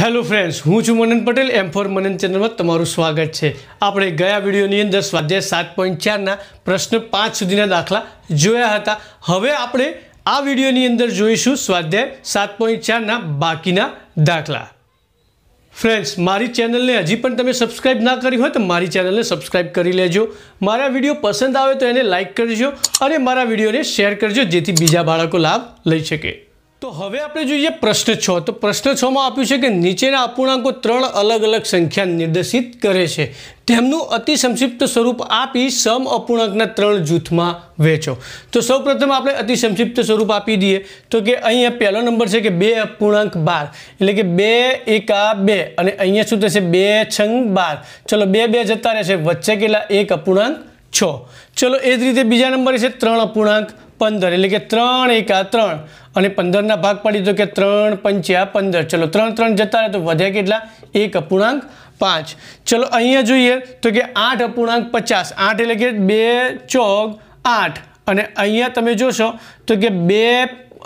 hello friends હું છું મનન પટેલ એમ four મનન ચેનલમાં તમારું સ્વાગત છે આપણે ગયા વિડીયોની અંદર સ્વાધ્યાય સાત પોઈન્ટ ચારના પ્રશ્ન પાંચ સુધીના દાખલા જોયા હતા હવે આપણે આ વિડીયોની અંદર જોઈશું સ્વાધ્યાય સાત પોઈન્ટ ચારના બાકીના દાખલા ફ્રેન્ડ્સ મારી ચેનલને હજી પણ તમે સબસ્ક્રાઈબ ના કરી હોય તો મારી ચેનલને સબસ્ક્રાઈબ કરી લેજો મારા વિડીયો પસંદ આવે તો એને લાઇક કરજો અને મારા વિડીયોને શેર કરજો જેથી બીજા બાળકો લાભ લઈ શકે તો હવે આપણે જોઈએ પ્રશ્ન છ તો પ્રશ્ન છમાં આપ્યું છે કે નીચેના અપૂર્ણાંકો ત્રણ અલગ અલગ સંખ્યા નિર્દેશિત કરે છે તેમનું અતિ સંક્ષિપ્ત સ્વરૂપ આપી સમ અપૂર્ણાંકના ત્રણ જૂથમાં વહેંચો તો સૌપ્રથમ આપણે અતિ સંક્ષિપ્ત સ્વરૂપ આપી દઈએ તો કે અહીંયા પહેલો નંબર છે કે બે અપૂર્ણાંક બાર એટલે કે બે એકા બે અને અહીંયા શું થશે બે છંગ બાર ચલો બે બે જતા રહેશે વચ્ચે કેટલા એક અપૂર્ણાંક છ ચલો એ જ રીતે બીજા નંબરે છે ત્રણ અપૂર્ણાંક પંદર એટલે કે ત્રણ એકા ત્રણ અને પંદરના ભાગ પાડી દો કે ત્રણ પંચ્યા પંદર ચલો ત્રણ ત્રણ જતા રહે તો વધ્યા કેટલા એક અપૂર્ણાંક પાંચ ચલો અહીંયા જોઈએ તો કે આઠ અપૂર્ણાંક પચાસ આઠ એટલે કે બે ચોક આઠ અને અહીંયા તમે જોશો તો કે બે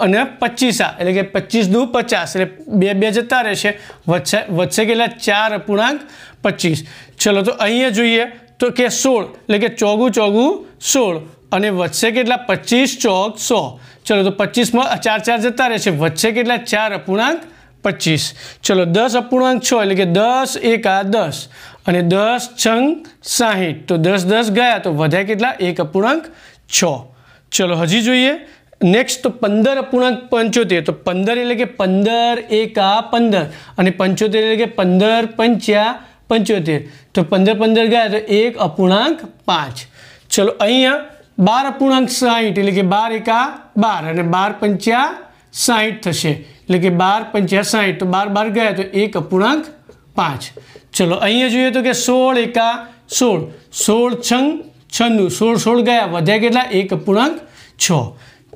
અને પચીસા એટલે કે પચીસ દુ પચાસ એટલે બે બે જતા રહેશે વધશે વધશે કેટલા ચાર અપૂર્ણાંક પચીસ ચલો તો અહીંયા જોઈએ તો કે સોળ એટલે કે ચોગું ચોગું સોળ અને વધશે કેટલા પચીસ ચોક સો ચલો તો પચીસમાં ચાર ચાર જતા રહેશે વધશે કેટલા ચાર અપૂર્ણાંક પચીસ ચલો દસ અપૂર્ણાંક છ એટલે કે દસ એકા દસ અને દસ છંગ સાહીઠ તો દસ દસ ગયા તો વધ્યા કેટલા એક અપૂર્ણાંક છ ચલો હજી જોઈએ નેક્સ્ટ તો પંદર અપૂર્ણાંક પંચોતેર તો પંદર એટલે કે પંદર એકા પંદર અને પંચોતેર એટલે કે પંદર પંચ્યા પંચોતેર તો પંદર પંદર ગયા તો એક અપૂર્ણાંક પાંચ ચલો અહીંયા બાર અપૂર્ણાંક સાહીઠ એટલે કે બાર એકા બાર અને બાર પંચ્યા સાહીઠ થશે એટલે કે બાર પંચ્યા સાહીઠ તો બાર બાર ગયા તો એક અપૂર્ણાંક પાંચ ચલો અહીંયા જોઈએ તો કે સોળ એકા સોળ સોળ છંગ છનું સોળ સોળ ગયા વધ્યા કેટલા એક અપૂર્ણાંક છ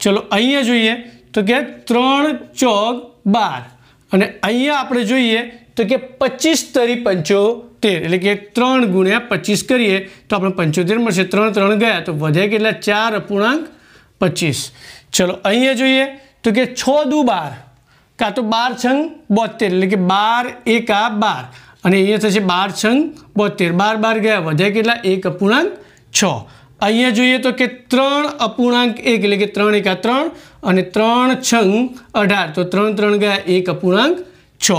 ચલો અહીંયા જોઈએ તો કે ત્રણ ચોગ બાર અને અહીંયા આપણે જોઈએ તો કે પચીસ તરી પંચોતેર એટલે કે ત્રણ ગુણ્યા પચીસ કરીએ તો આપણે પંચોતેર મળશે ત્રણ ત્રણ ગયા તો વધે કેટલા ચાર અપૂર્ણાંક પચીસ ચલો અહીંયા જોઈએ તો કે છ દુ બાર કાં તો બાર છંગ બોતેર એટલે કે બાર એક આ બાર અને અહીંયા થશે બાર છંગ બોતેર બાર બાર ગયા વધે કેટલા એક અપૂર્ણાંક છ અહીંયા જોઈએ તો કે ત્રણ અપૂર્ણાંક એક એટલે કે ત્રણ એકા ત્રણ અને ત્રણ છંગ અઢાર તો ત્રણ ત્રણ ગયા એક અપૂર્ણાંક છ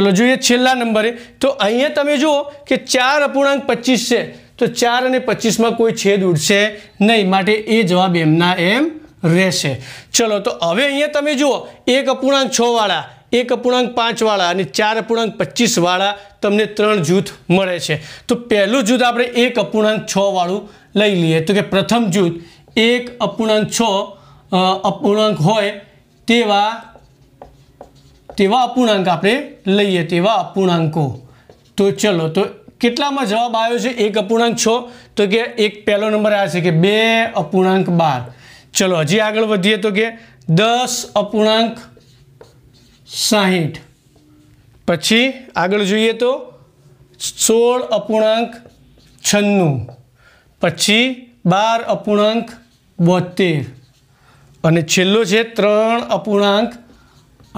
ચલો જોઈએ છેલ્લા નંબરે તો અહીંયા તમે જુઓ કે ચાર અપૂર્ણાંક પચીસ છે તો ચાર અને પચીસમાં કોઈ છેદ ઉડશે નહીં માટે એ જવાબ એમના એમ રહેશે ચલો તો હવે અહીંયા તમે જુઓ એક અપૂર્ણાંક છવાળા એક અપૂર્ણાંક પાંચવાળા અને ચાર અપૂર્ણાંક પચીસવાળા તમને ત્રણ જૂથ મળે છે તો પહેલું જૂથ આપણે એક અપૂર્ણાંક છવાળું લઈ લઈએ તો કે પ્રથમ જૂથ એક અપૂર્ણાંક છ અપૂર્ણાંક હોય તેવા તેવા અપૂર્ણાંક આપણે લઈએ તેવા અપૂર્ણાંકો તો ચલો તો કેટલામાં જવાબ આવ્યો છે એક અપૂર્ણાંક છો તો કે એક પહેલો નંબર આવે છે કે બે અપૂર્ણાંક બાર ચલો હજી આગળ વધીએ તો કે દસ અપૂર્ણાંક સાહીઠ પછી આગળ જોઈએ તો સોળ અપૂર્ણાંક છન્નું પછી બાર અપૂર્ણાંક બોતેર અને છેલ્લો છે ત્રણ અપૂર્ણાંક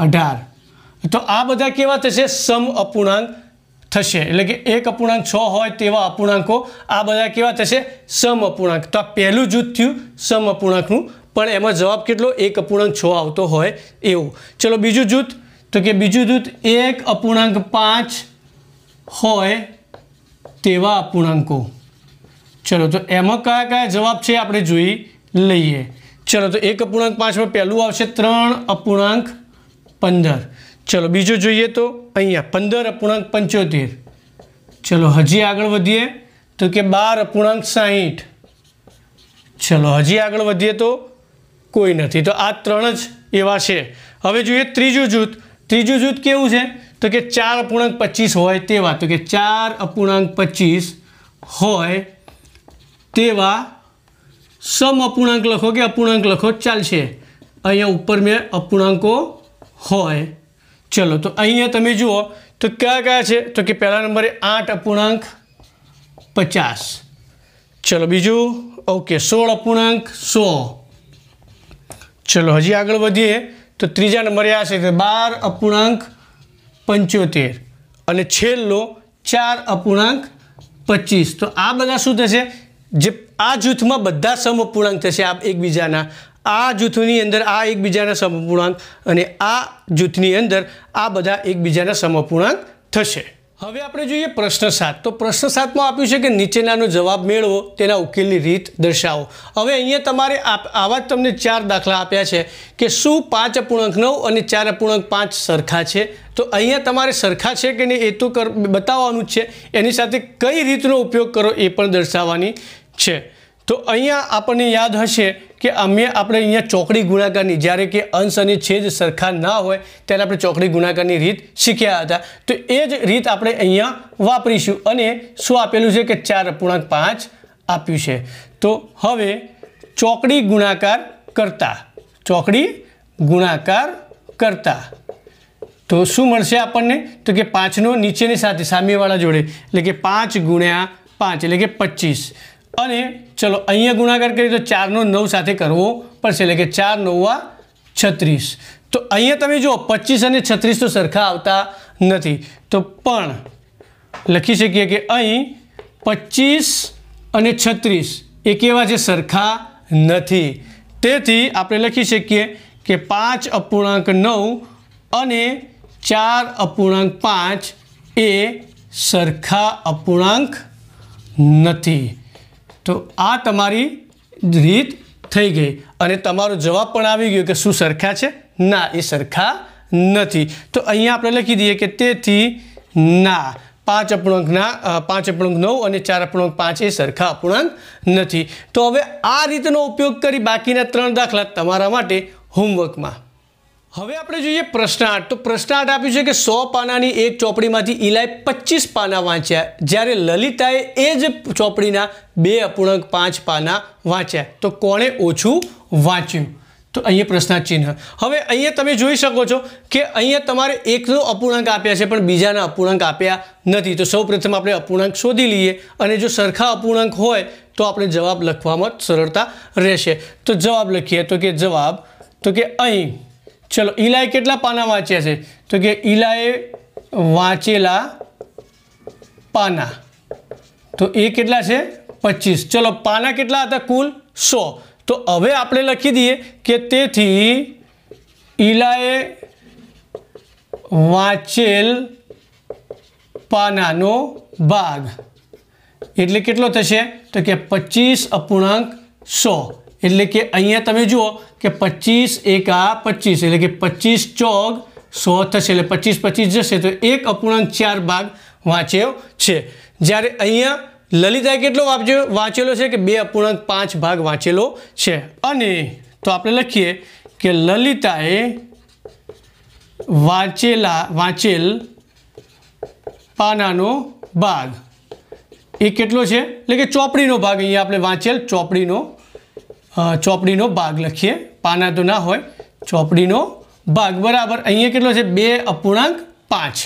અઢાર તો આ બધા કેવા થશે સમ અપૂર્ણાંક થશે એટલે કે એક અપૂર્ણાંક છ હોય તેવા અપૂર્ણાંકો આ બધા કેવા થશે સમ અપૂર્ણાંક તો આ પહેલું જૂથ થયું સમ અપૂર્ણાંકનું પણ એમાં જવાબ કેટલો એક અપૂર્ણાંક છ આવતો હોય એવું ચલો બીજું જૂથ તો કે બીજું જૂથ એક અપૂર્ણાંક પાંચ હોય તેવા અપૂર્ણાંકો ચલો તો એમાં કયા કયા જવાબ છે આપણે જોઈ લઈએ ચલો તો એક અપૂર્ણાંક પાંચમાં પહેલું આવશે ત્રણ અપૂર્ણાંક પંદર ચલો બીજો જોઈએ તો અહીંયા પંદર અપૂર્ણાંક પંચોતેર ચલો હજી આગળ વધીએ તો કે બાર અપૂર્ણાંક સાહીઠ ચલો હજી આગળ વધીએ તો કોઈ નથી તો આ ત્રણ જ એવા છે હવે જોઈએ ત્રીજું જૂથ ત્રીજું જૂથ કેવું છે તો કે ચાર અપૂર્ણાંક પચીસ હોય તેવા તો કે ચાર અપૂર્ણાંક પચીસ હોય તેવા સમ અપૂર્ણાંક લખો કે અપૂર્ણાંક લખો ચાલશે અહીંયા ઉપર મેં અપૂર્ણાંકો હોય ચલો તો અહીંયા તમે જુઓ તો કયા કયા છે તો કે પહેલા નંબરે આઠ અપૂર્ણાંક પચાસ ચલો બીજું ઓકે સોળ અપૂર્ણાંક સો ચલો હજી આગળ વધીએ તો ત્રીજા નંબરે આ છે કે બાર અપૂર્ણાંક પંચોતેર અને છેલ્લો ચાર અપૂર્ણાંક પચીસ તો આ બધા શું થશે જે આ જૂથમાં બધા સમઅપૂર્ણાંક થશે આ એકબીજાના આ જૂથની અંદર આ એકબીજાના સમપૂર્ણાંક અને આ જૂથની અંદર આ બધા એકબીજાના સમપૂર્ણાંક થશે હવે આપણે જોઈએ પ્રશ્ન સાત તો પ્રશ્ન સાતમાં આપ્યું છે કે નીચેનાનો જવાબ મેળવો તેના ઉકેલની રીત દર્શાવો હવે અહીંયા તમારે આવા જ તમને ચાર દાખલા આપ્યા છે કે શું પાંચ અપૂર્ણાંક નવ અને ચાર અપૂર્ણાંક પાંચ સરખા છે તો અહીંયા તમારે સરખા છે કે નહીં એ તો કર બતાવવાનું જ છે એની સાથે કઈ રીતનો ઉપયોગ કરો એ પણ દર્શાવવાની છે તો અહીંયા આપણને યાદ હશે કે અમે આપણે અહીંયા ચોકડી ગુણાકારની જ્યારે કે અંશ અને છેદ સરખા ના હોય ત્યારે આપણે ચોકડી ગુણાકારની રીત શીખ્યા હતા તો એ જ રીત આપણે અહીંયા વાપરીશું અને શું આપેલું છે કે ચાર અપૂર્ણાંક પાંચ આપ્યું છે તો હવે ચોકડી ગુણાકાર કરતા ચોકડી ગુણાકાર કરતા તો શું મળશે આપણને તો કે પાંચનો નીચેની સાથે સામેવાળા જોડે એટલે કે પાંચ ગુણ્યા પાંચ એટલે કે પચીસ અને ચલો અહીંયા ગુણાકાર કરીએ તો ચારનો નવ સાથે કરવો પડશે એટલે કે ચાર નવવા છત્રીસ તો અહીંયા તમે જુઓ પચીસ અને છત્રીસ તો સરખા આવતા નથી તો પણ લખી શકીએ કે અહીં પચીસ અને છત્રીસ એ કેવા છે સરખા નથી તેથી આપણે લખી શકીએ કે પાંચ અપૂર્ણાંક નવ અને ચાર અપૂર્ણાંક પાંચ એ સરખા અપૂર્ણાંક નથી તો આ તમારી રીત થઈ ગઈ અને તમારો જવાબ પણ આવી ગયો કે શું સરખા છે ના એ સરખા નથી તો અહીંયા આપણે લખી દઈએ કે તેથી ના પાંચ અપૂર્ણાંકના પાંચ અપૂર્ણાંક નવ અને ચાર અપૂર્ણાંક પાંચ એ સરખા અપૂર્ણાંક નથી તો હવે આ રીતનો ઉપયોગ કરી બાકીના ત્રણ દાખલા તમારા માટે હોમવર્કમાં હવે આપણે જોઈએ પ્રશ્નાર્થ તો પ્રશ્નાર્થ આપ્યું છે કે સો પાનાની એક ચોપડીમાંથી ઈલાએ પચીસ પાના વાંચ્યા જ્યારે લલિતાએ એ જ ચોપડીના બે અપૂર્ણાંક પાંચ પાના વાંચ્યા તો કોણે ઓછું વાંચ્યું તો અહીંયા પ્રશ્નાર્થ ચિહ્ન હવે અહીંયા તમે જોઈ શકો છો કે અહીંયા તમારે એકનો અપૂર્ણાંક આપ્યા છે પણ બીજાના અપૂર્ણાંક આપ્યા નથી તો સૌપ્રથમ આપણે અપૂર્ણાંક શોધી લઈએ અને જો સરખા અપૂર્ણાંક હોય તો આપણે જવાબ લખવામાં સરળતા રહેશે તો જવાબ લખીએ તો કે જવાબ તો કે અહીં ચલો ઈલાએ કેટલા પાના વાંચ્યા છે તો કે ઈલાએ વાંચેલા પાના તો એ કેટલા છે પચીસ ચલો પાના કેટલા હતા કુલ સો તો હવે આપણે લખી દઈએ કે તેથી ઈલાએ વાંચેલ પાનાનો ભાગ એટલે કેટલો થશે તો કે પચીસ અપૂર્ણાંક સો એટલે કે અહીંયા તમે જુઓ કે પચીસ એકા પચીસ એટલે કે પચીસ ચોગ સો થશે એટલે પચીસ પચીસ જશે તો એક અપૂર્ણાંક ચાર ભાગ વાંચ્યો છે જ્યારે અહીંયા લલિતાએ કેટલો વાંચ્યો વાંચેલો છે કે બે અપૂર્ણાંક પાંચ ભાગ વાંચેલો છે અને તો આપણે લખીએ કે લલિતાએ વાંચેલા વાંચેલ પાનાનો ભાગ એ કેટલો છે એટલે કે ચોપડીનો ભાગ અહીંયા આપણે વાંચેલ ચોપડીનો ચોપડીનો ભાગ લખીએ પાના તો ના હોય ચોપડીનો ભાગ બરાબર અહીંયા કેટલો છે બે અપૂર્ણાંક પાંચ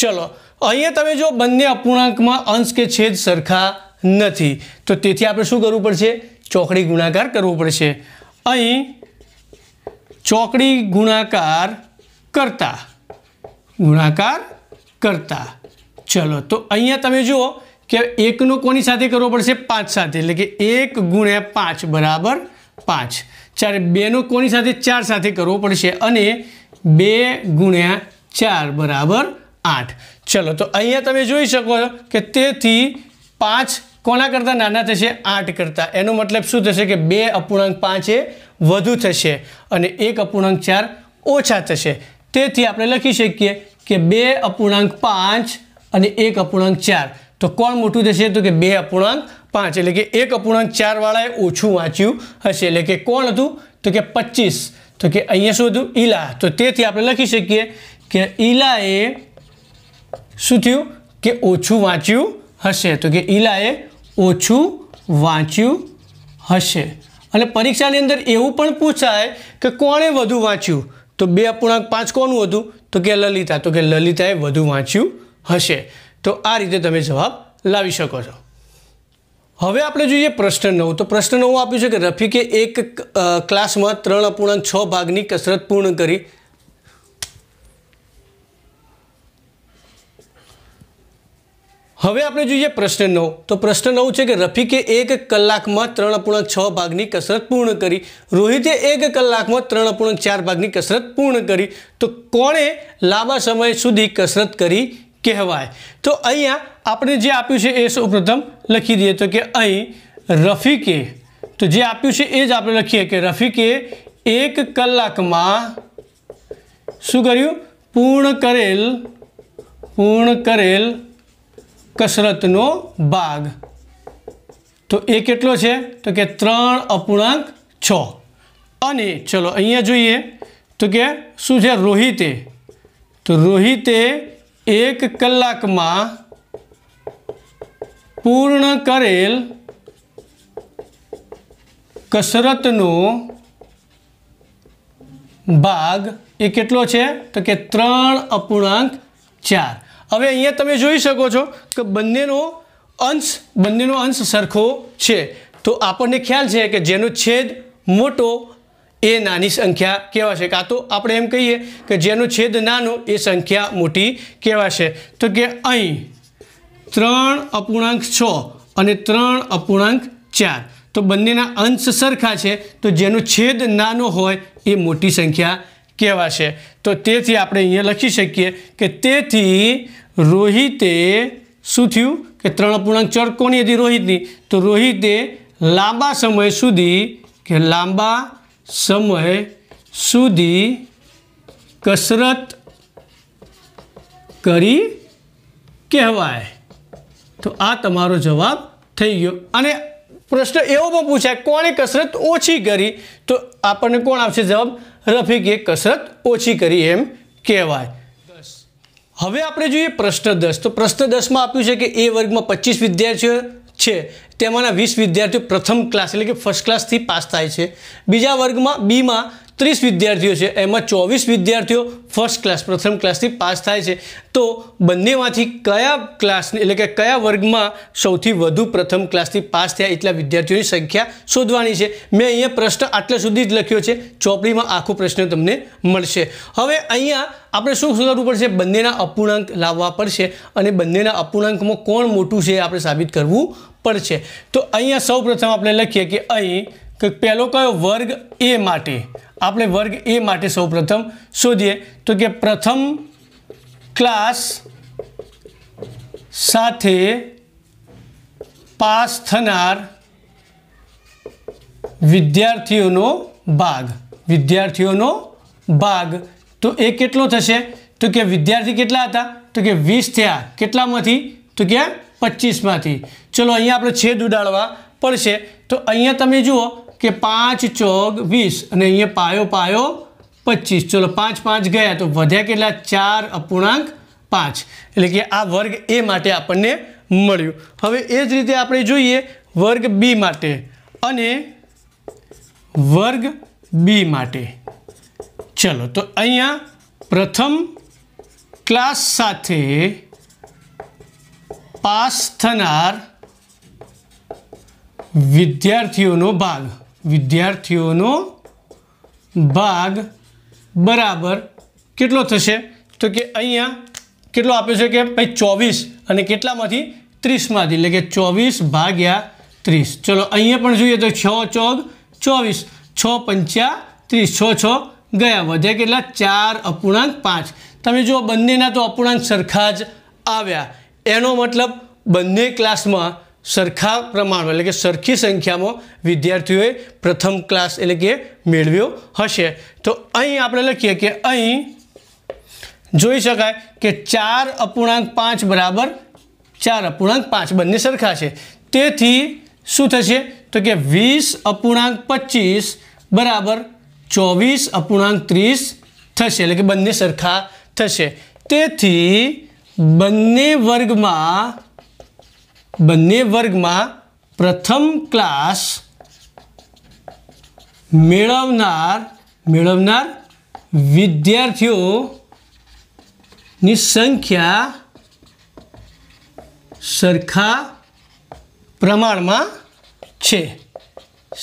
ચલો અહીંયા તમે જો બંને અપૂર્ણાંકમાં અંશ કે છેદ સરખા નથી તો તેથી આપણે શું કરવું પડશે ચોકડી ગુણાકાર કરવો પડશે અહીં ચોકડી ગુણાકાર કરતા ગુણાકાર કરતા ચલો તો અહીંયા તમે જુઓ કે એકનો કોની સાથે કરવો પડશે પાંચ સાથે એટલે કે એક ગુણ્યા પાંચ બરાબર પાંચ ચાર બેનું કોની સાથે ચાર સાથે કરવો પડશે અને બે ગુણ્યા ચાર બરાબર આઠ ચલો તો અહીંયા તમે જોઈ શકો કે તેથી પાંચ કોના કરતાં નાના થશે આઠ કરતાં એનો મતલબ શું થશે કે બે અપૂર્ણાંક પાંચે વધુ થશે અને એક અપૂર્ણાંક ચાર ઓછા થશે તેથી આપણે લખી શકીએ કે બે અપૂર્ણાંક પાંચ અને એક અપૂર્ણાંક ચાર તો કોણ મોટું થશે તો કે બે અપૂર્ણાંક પાંચ એટલે કે એક અપૂર્ણાંક ચારવાળાએ ઓછું વાંચ્યું હશે એટલે કે કોણ હતું તો કે પચીસ તો કે અહીંયા શું હતું ઈલા તો તેથી આપણે લખી શકીએ કે ઈલાએ શું થયું કે ઓછું વાંચ્યું હશે તો કે ઈલાએ ઓછું વાંચ્યું હશે અને પરીક્ષાની અંદર એવું પણ પૂછાય કે કોણે વધુ વાંચ્યું તો બે અપૂર્ણાંક પાંચ કોનું હતું તો કે લલિતા તો કે લલિતાએ વધુ વાંચ્યું હશે તો આ રીતે તમે જવાબ લાવી શકો છો હવે આપણે જોઈએ પ્રશ્ન નવ તો પ્રશ્ન નવ આપ્યું છે કે રફીકે એક ક્લાસમાં ત્રણ અપૂર્ણાંક છ ભાગની કસરત પૂર્ણ કરી હવે આપણે જોઈએ પ્રશ્ન નવ તો પ્રશ્ન નવ છે કે રફીકે એક કલાકમાં ત્રણ અપૂર્ણાંક છ ભાગની કસરત પૂર્ણ કરી રોહિતે એક કલાકમાં ત્રણ અપૂર્ણાંક ચાર ભાગની કસરત પૂર્ણ કરી તો કોણે લાંબા સમય સુધી કસરત કરી કહેવાય તો અહીંયા આપણે જે આપ્યું છે એ સૌપ્રથમ લખી દઈએ તો કે અહીં રફીકે તો જે આપ્યું છે એ જ આપણે લખીએ કે રફીકે એક કલાકમાં શું કર્યું પૂર્ણ કરેલ પૂર્ણ કરેલ કસરતનો ભાગ તો એ કેટલો છે તો કે ત્રણ અપૂર્ણાંક છ અને ચલો અહીંયા જોઈએ તો કે શું છે રોહિતે તો રોહિતે એક કલાકમાં પૂર્ણ કરેલ કસરતનો ભાગ એ કેટલો છે તો કે ત્રણ અપૂર્ણાંક ચાર હવે અહીંયા તમે જોઈ શકો છો કે બંનેનો અંશ બંનેનો અંશ સરખો છે તો આપણને ખ્યાલ છે કે જેનો છેદ મોટો એ નાની સંખ્યા કહેવાશે કાં તો આપણે એમ કહીએ કે જેનો છેદ નાનો એ સંખ્યા મોટી કહેવાશે તો કે અહીં ત્રણ અપૂર્ણાંક છ અને ત્રણ અપૂર્ણાંક ચાર તો બંનેના અંશ સરખા છે તો જેનો છેદ નાનો હોય એ મોટી સંખ્યા કહેવાશે તો તેથી આપણે અહીંયા લખી શકીએ કે તેથી રોહિતે શું થયું કે ત્રણ અપૂર્ણાંક ચાર કોની હતી રોહિતની તો રોહિતે લાંબા સમય સુધી કે લાંબા સમય સુધી કસરત કરી કહેવાય તો આ તમારો જવાબ થઈ ગયો અને પ્રશ્ન એવો પણ પૂછાય કોણે કસરત ઓછી કરી તો આપણને કોણ આવશે જવાબ રફીકે કસરત ઓછી કરી એમ કહેવાય હવે આપણે જોઈએ પ્રશ્ન દસ તો પ્રશ્ન દસમાં આપ્યું છે કે એ વર્ગમાં પચીસ વિદ્યાર્થીઓ છે તેમાંના વીસ વિદ્યાર્થીઓ પ્રથમ ક્લાસ એટલે કે ફર્સ્ટ ક્લાસથી પાસ થાય છે બીજા વર્ગમાં બીમાં ત્રીસ વિદ્યાર્થીઓ છે એમાં ચોવીસ વિદ્યાર્થીઓ ફર્સ્ટ ક્લાસ પ્રથમ ક્લાસથી પાસ થાય છે તો બંનેમાંથી કયા ક્લાસની એટલે કે કયા વર્ગમાં સૌથી વધુ પ્રથમ ક્લાસથી પાસ થયા એટલા વિદ્યાર્થીઓની સંખ્યા શોધવાની છે મેં અહીંયા પ્રશ્ન આટલા સુધી જ લખ્યો છે ચોપડીમાં આખો પ્રશ્ન તમને મળશે હવે અહીંયા આપણે શું સુધારવું પડશે બંનેના અપૂર્ણાંક લાવવા પડશે અને બંનેના અપૂર્ણાંકમાં કોણ મોટું છે આપણે સાબિત કરવું પડશે તો અહીંયા સૌ આપણે લખીએ કે અહીં કે પહેલો કયો વર્ગ એ માટે આપણે વર્ગ એ માટે સૌપ્રથમ શોધીએ તો કે પ્રથમ ક્લાસ સાથે પાસ થનાર વિદ્યાર્થીઓનો ભાગ વિદ્યાર્થીઓનો ભાગ તો એ કેટલો થશે તો કે વિદ્યાર્થી કેટલા હતા તો કે વીસ થયા કેટલામાંથી તો કે પચીસમાંથી ચલો અહીંયા આપણે છેદ ઉડાડવા પડશે તો અહીંયા તમે જુઓ કે પાંચ ચોગ વીસ અને અહીંયા પાયો પાયો પચીસ ચલો પાંચ પાંચ ગયા તો વધ્યા કેટલા ચાર અપૂર્ણાંક પાંચ એટલે કે આ વર્ગ એ માટે આપણને મળ્યું હવે એ જ રીતે આપણે જોઈએ વર્ગ બી માટે અને વર્ગ બી માટે ચલો તો અહીંયા પ્રથમ ક્લાસ સાથે પાસ થનાર વિદ્યાર્થીઓનો ભાગ વિદ્યાર્થીઓનો ભાગ બરાબર કેટલો થશે તો કે અહીંયા કેટલો આપ્યો છે કે ભાઈ ચોવીસ અને કેટલામાંથી ત્રીસમાંથી એટલે કે ચોવીસ ભાગ્યા ત્રીસ ચલો અહીંયા પણ જોઈએ તો છ ચોગ ચોવીસ છ પંચ્યા ત્રીસ છ છ ગયા વધ્યા કેટલા ચાર અપૂર્ણાંક પાંચ તમે જુઓ બંનેના તો અપૂર્ણાંક સરખા જ આવ્યા એનો મતલબ બંને ક્લાસમાં સરખા પ્રમાણમાં એટલે કે સરખી સંખ્યામાં વિદ્યાર્થીઓએ પ્રથમ ક્લાસ એટલે કે મેળવ્યો હશે તો અહીં આપણે લખીએ કે અહીં જોઈ શકાય કે ચાર અપૂર્ણાંક પાંચ બરાબર ચાર અપૂર્ણાંક પાંચ બંને સરખા છે તેથી શું થશે તો કે વીસ અપૂર્ણાંક પચીસ બરાબર ચોવીસ અપૂર્ણાંક ત્રીસ થશે એટલે કે બંને સરખા થશે તેથી બંને વર્ગમાં બંને વર્ગમાં પ્રથમ ક્લાસ મેળવનાર મેળવનાર વિદ્યાર્થીઓની સંખ્યા સરખા પ્રમાણમાં છે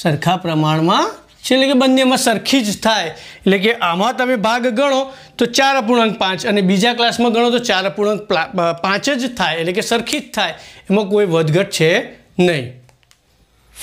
સરખા પ્રમાણમાં એટલે કે બંનેમાં સરખી જ થાય એટલે કે આમાં તમે ભાગ ગણો તો ચાર અપૂર્ણાંક પાંચ અને બીજા ક્લાસમાં ગણો તો ચાર અપૂર્ણાંક પાંચ જ થાય એટલે કે સરખી જ થાય એમાં કોઈ વધઘટ છે નહીં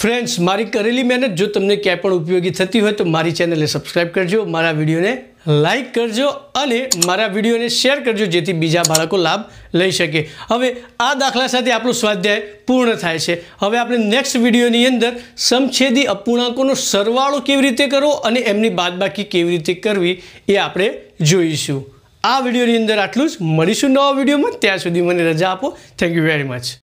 ફ્રેન્ડ્સ મારી કરેલી મહેનત જો તમને ક્યાંય પણ ઉપયોગી થતી હોય તો મારી ચેનલને સબસ્ક્રાઈબ કરજો મારા વિડીયોને લાઇક કરજો અને મારા વિડીયોને શેર કરજો જેથી બીજા બાળકો લાભ લઈ શકે હવે આ દાખલા સાથે આપણો સ્વાધ્યાય પૂર્ણ થાય છે હવે આપણે નેક્સ્ટ વિડીયોની અંદર સમછેદી અપૂર્ણાંકોનો સરવાળો કેવી રીતે કરવો અને એમની બાદબાકી કેવી રીતે કરવી એ આપણે જોઈશું આ વિડીયોની અંદર આટલું જ મળીશું નવા વિડીયોમાં ત્યાં સુધી મને રજા આપો થેન્ક યુ વેરી મચ